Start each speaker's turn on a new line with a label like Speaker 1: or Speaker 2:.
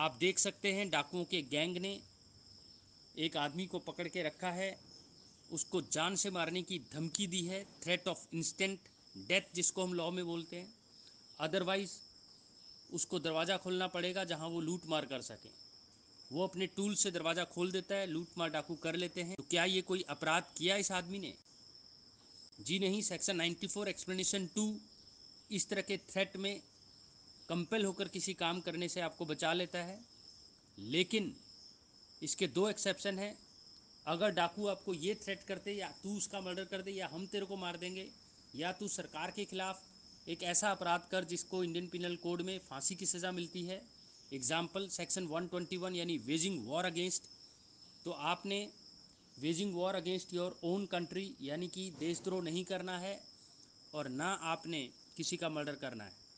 Speaker 1: आप देख सकते हैं डाकुओं के गैंग ने एक आदमी को पकड़ के रखा है उसको जान से मारने की धमकी दी है थ्रेट ऑफ इंस्टेंट डेथ जिसको हम लॉ में बोलते हैं अदरवाइज़ उसको दरवाज़ा खोलना पड़ेगा जहां वो लूट मार कर सकें वो अपने टूल से दरवाज़ा खोल देता है लूट मार डाकू कर लेते हैं तो क्या ये कोई अपराध किया इस आदमी ने जी नहीं सेक्शन 94 एक्सप्लेनेशन टू इस तरह के थ्रेट में कंपेल होकर किसी काम करने से आपको बचा लेता है लेकिन इसके दो एक्सेप्शन हैं अगर डाकू आपको ये थ्रेट करते या तू उसका मर्डर कर दे या हम तेरे को मार देंगे या तू सरकार के खिलाफ एक ऐसा अपराध कर जिसको इंडियन पिनल कोड में फांसी की सज़ा मिलती है एग्जाम्पल सेक्शन 121 यानी वेजिंग वॉर अगेंस्ट तो आपने waging war against your own country यानी कि देशद्रोह नहीं करना है और ना आपने किसी का मर्डर करना है